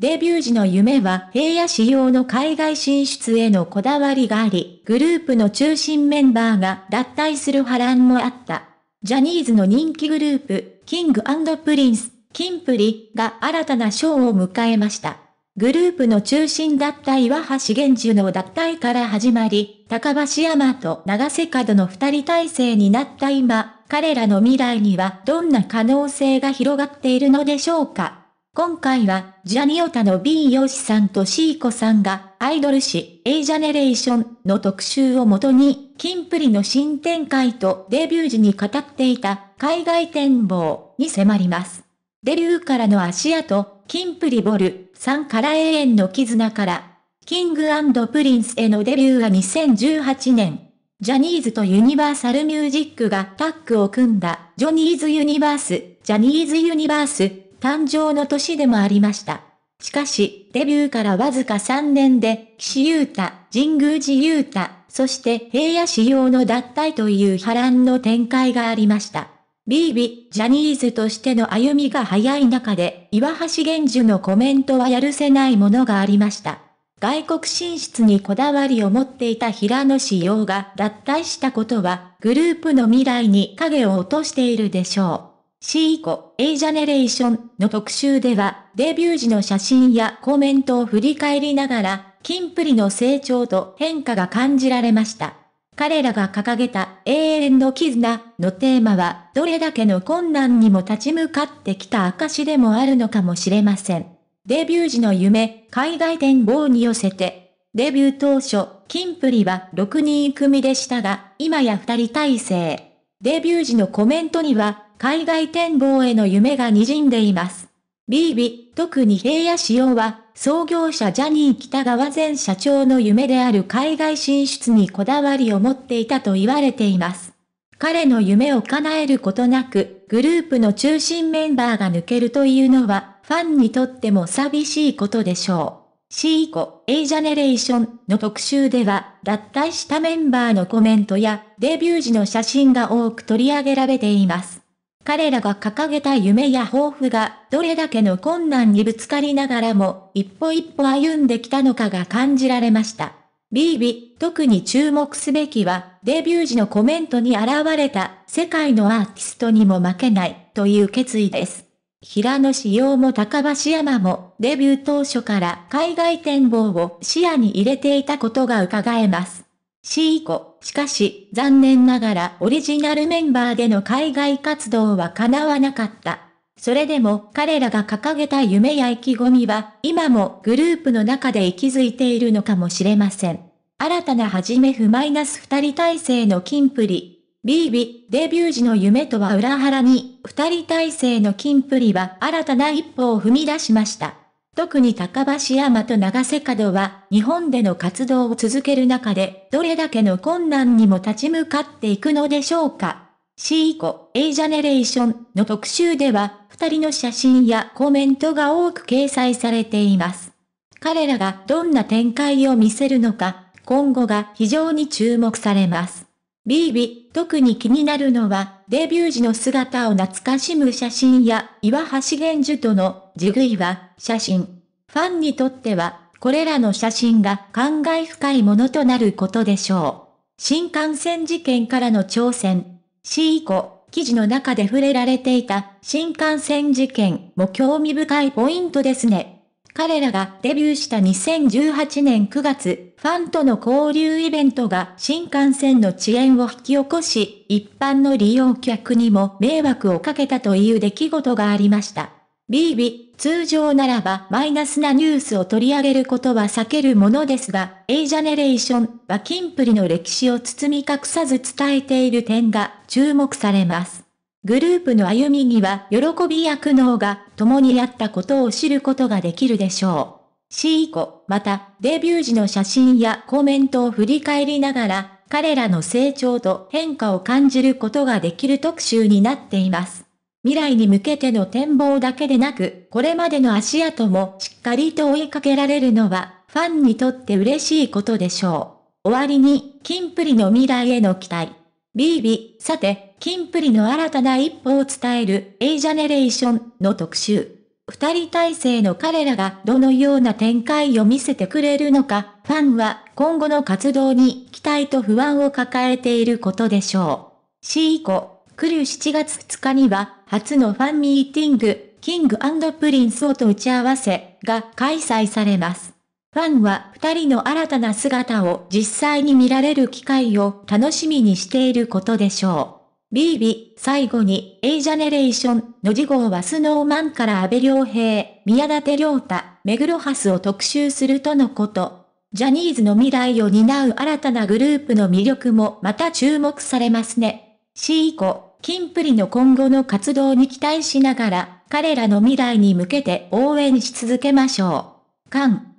デビュー時の夢は平野仕様の海外進出へのこだわりがあり、グループの中心メンバーが脱退する波乱もあった。ジャニーズの人気グループ、キングプリンス、キンプリが新たな賞を迎えました。グループの中心脱退は橋源樹の脱退から始まり、高橋山と長瀬角の二人体制になった今、彼らの未来にはどんな可能性が広がっているのでしょうか今回は、ジャニオタの B ヨシさんとシーコさんが、アイドル誌 A ジャネレーションの特集をもとに、キンプリの新展開とデビュー時に語っていた海外展望に迫ります。デビューからの足跡、キンプリボル、さんから永遠の絆から、キングプリンスへのデビューは2018年。ジャニーズとユニバーサルミュージックがタッグを組んだ、ジョニーズユニバース、ジャニーズユニバース、誕生の年でもありました。しかし、デビューからわずか3年で、岸優太、神宮寺優太、そして平野仕様の脱退という波乱の展開がありました。ビービ、ジャニーズとしての歩みが早い中で、岩橋玄樹のコメントはやるせないものがありました。外国進出にこだわりを持っていた平野仕様が脱退したことは、グループの未来に影を落としているでしょう。ーコ・エ A ジャネレーションの特集では、デビュー時の写真やコメントを振り返りながら、キンプリの成長と変化が感じられました。彼らが掲げた永遠の絆のテーマは、どれだけの困難にも立ち向かってきた証でもあるのかもしれません。デビュー時の夢、海外展望に寄せて、デビュー当初、キンプリは6人組でしたが、今や2人体制。デビュー時のコメントには、海外展望への夢が滲んでいます。ビービ、特に平野仕様は、創業者ジャニー北川前社長の夢である海外進出にこだわりを持っていたと言われています。彼の夢を叶えることなく、グループの中心メンバーが抜けるというのは、ファンにとっても寂しいことでしょう。C 以降、A ジャネレーションの特集では、脱退したメンバーのコメントや、デビュー時の写真が多く取り上げられています。彼らが掲げた夢や抱負が、どれだけの困難にぶつかりながらも、一歩一歩歩んできたのかが感じられました。BB、特に注目すべきは、デビュー時のコメントに現れた、世界のアーティストにも負けない、という決意です。平野志陽も高橋山も、デビュー当初から海外展望を視野に入れていたことが伺えます。シーコ。しかし、残念ながらオリジナルメンバーでの海外活動は叶わなかった。それでも彼らが掲げた夢や意気込みは、今もグループの中で息づいているのかもしれません。新たな始め不マイナス二人体制の金プリ。ビービ、デビュー時の夢とは裏腹に、二人体制の金プリは新たな一歩を踏み出しました。特に高橋山と長瀬角は日本での活動を続ける中でどれだけの困難にも立ち向かっていくのでしょうか。C 以降 A ジャネレーションの特集では二人の写真やコメントが多く掲載されています。彼らがどんな展開を見せるのか、今後が非常に注目されます。ビービ、特に気になるのは、デビュー時の姿を懐かしむ写真や、岩橋玄樹との、ジグイは、写真。ファンにとっては、これらの写真が感慨深いものとなることでしょう。新幹線事件からの挑戦。C 以降、記事の中で触れられていた新幹線事件も興味深いポイントですね。彼らがデビューした2018年9月、ファンとの交流イベントが新幹線の遅延を引き起こし、一般の利用客にも迷惑をかけたという出来事がありました。BB、通常ならばマイナスなニュースを取り上げることは避けるものですが、A ジャネレーションはキンプリの歴史を包み隠さず伝えている点が注目されます。グループの歩みには喜びや苦悩が共にやったことを知ることができるでしょう。C 以また、デビュー時の写真やコメントを振り返りながら、彼らの成長と変化を感じることができる特集になっています。未来に向けての展望だけでなく、これまでの足跡もしっかりと追いかけられるのは、ファンにとって嬉しいことでしょう。終わりに、キンプリの未来への期待。ビービー、さて、キンプリの新たな一歩を伝える A ジャネレーションの特集。二人体制の彼らがどのような展開を見せてくれるのか、ファンは今後の活動に期待と不安を抱えていることでしょう。C 以降、来る7月2日には、初のファンミーティング、キングプリンスをと打ち合わせが開催されます。ファンは二人の新たな姿を実際に見られる機会を楽しみにしていることでしょう。BB、最後に A ジャネレーションの次号はスノーマンから安倍良平、宮舘良太、目黒ハスを特集するとのこと。ジャニーズの未来を担う新たなグループの魅力もまた注目されますね。C 以降、ンプリの今後の活動に期待しながら、彼らの未来に向けて応援し続けましょう。